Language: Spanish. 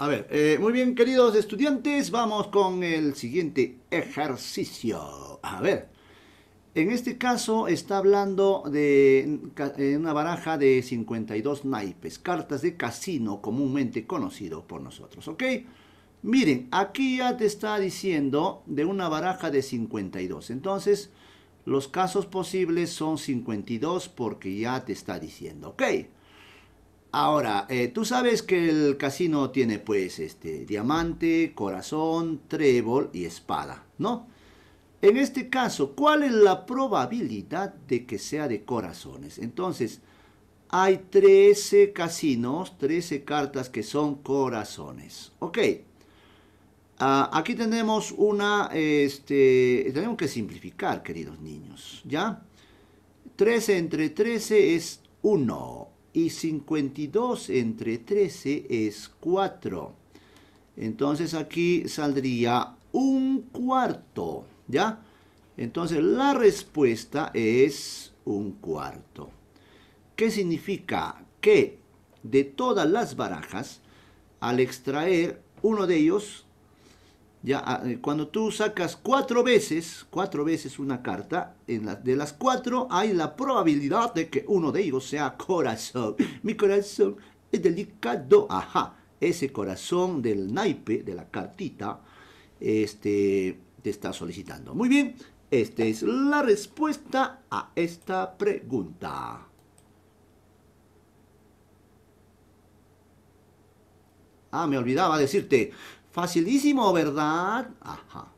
A ver, eh, muy bien, queridos estudiantes, vamos con el siguiente ejercicio. A ver, en este caso está hablando de una baraja de 52 naipes, cartas de casino comúnmente conocido por nosotros, ¿ok? Miren, aquí ya te está diciendo de una baraja de 52, entonces los casos posibles son 52 porque ya te está diciendo, ¿ok? Ahora, eh, tú sabes que el casino tiene pues este diamante, corazón, trébol y espada, ¿no? En este caso, ¿cuál es la probabilidad de que sea de corazones? Entonces, hay 13 casinos, 13 cartas que son corazones. Ok. Ah, aquí tenemos una, este, tenemos que simplificar, queridos niños, ¿ya? 13 entre 13 es 1 y 52 entre 13 es 4. Entonces aquí saldría un cuarto, ¿ya? Entonces la respuesta es un cuarto. ¿Qué significa? Que de todas las barajas, al extraer uno de ellos, ya, ah, eh, cuando tú sacas cuatro veces, cuatro veces una carta, en de las cuatro hay la probabilidad de que uno de ellos sea corazón. Mi corazón es delicado, ajá. Ese corazón del naipe, de la cartita, este, te está solicitando. Muy bien, esta es la respuesta a esta pregunta. Ah, me olvidaba decirte, Facilísimo, ¿verdad? Ajá.